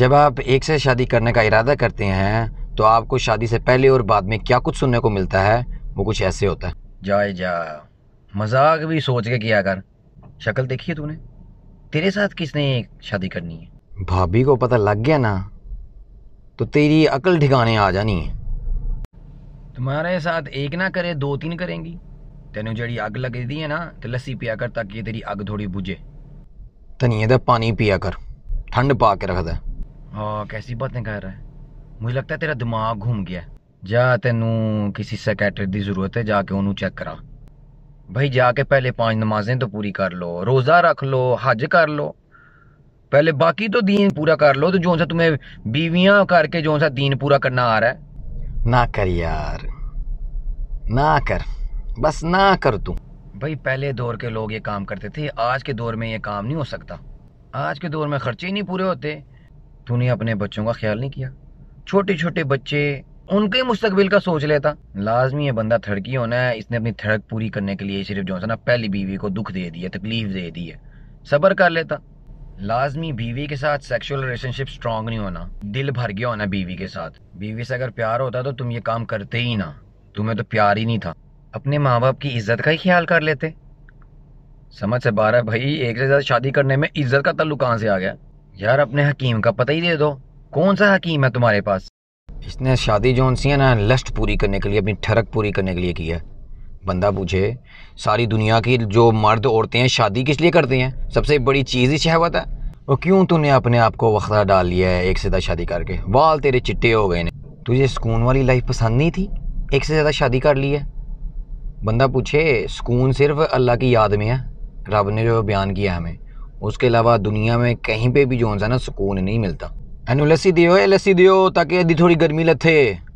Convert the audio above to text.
जब आप एक से शादी करने का इरादा करते हैं तो आपको शादी से पहले और बाद में क्या कुछ सुनने को मिलता है वो कुछ ऐसे होता है जाए जा मजाक भी सोच के किया कर शक्ल देखी है तूने तेरे साथ किसने शादी करनी है भाभी को पता लग गया ना तो तेरी अकल ठिकाने आ जानी है तुम्हारे साथ एक ना करे दो तीन करेंगी तेन जड़ी अग लग दी है ना तो लस्सी पिया कर ताकि तेरी अग थोड़ी बुझे धनिए पानी पिया कर ठंड पा के रख दे हाँ कैसी बातें कर रहा है मुझे लगता है तेरा दिमाग घूम गया जा तेन किसी सेक्रेटरी की जरूरत है जाके ओनू चेक करा भाई जाके पहले पांच नमाजें तो पूरी कर लो रोज़ा रख लो हज कर लो पहले बाकी तो दीन पूरा कर लो तो जो सा तुम्हें बीवियां करके जो सा दीन पूरा करना आ रहा है ना कर यार ना कर बस ना कर तू भाई पहले दौर के लोग ये काम करते थे आज के दौर में ये काम नहीं हो सकता आज के दौर में खर्चे नहीं पूरे होते तूने अपने बच्चों का ख्याल नहीं किया छोटे छोटे बच्चे उनके मुस्तकबिल का सोच लेता लाजमी है बंदा थड़की होना है इसने अपनी थड़क पूरी करने के लिए सिर्फ जो ना पहली बीवी को दुख दे दिया तकलीफ दे दी है सबर कर लेता लाजमी बीवी के साथ सेक्सुअल रिलेशनशिप स्ट्रांग नहीं होना दिल भर गया होना बीवी के साथ बीवी से अगर प्यार होता तो तुम ये काम करते ही ना तुम्हें तो प्यार ही नहीं था अपने माँ बाप की इज्जत का ही ख्याल कर लेते समझ से बारह भाई एक से ज्यादा शादी करने में इज्जत का तल्लु कहाँ से आ गया यार अपने हकीम का पता ही दे दो कौन सा हकीम है तुम्हारे पास इसने शादी जो सी है ना लस्ट पूरी करने के लिए अपनी ठरक पूरी करने के लिए की है बंदा पूछे सारी दुनिया की जो मर्द औरतें हैं शादी किस लिए करती हैं सबसे बड़ी चीज़ ही शहवत है और क्यों तूने अपने आप को वखरा डाल लिया है एक से ज़्यादा शादी करके वाल तेरे चिट्टे हो गए ने तुझे सुकून वाली लाइफ पसंद नहीं थी एक से ज़्यादा शादी कर ली है बंदा पूछे सुकून सिर्फ अल्लाह की याद में है रब ने जो बयान किया हमें उसके अलावा दुनिया में कहीं पे भी जो है ना सुकून नहीं मिलता एनू लस्सी दियो ए लस्सी दियो ताकि अभी थोड़ी गर्मी लथे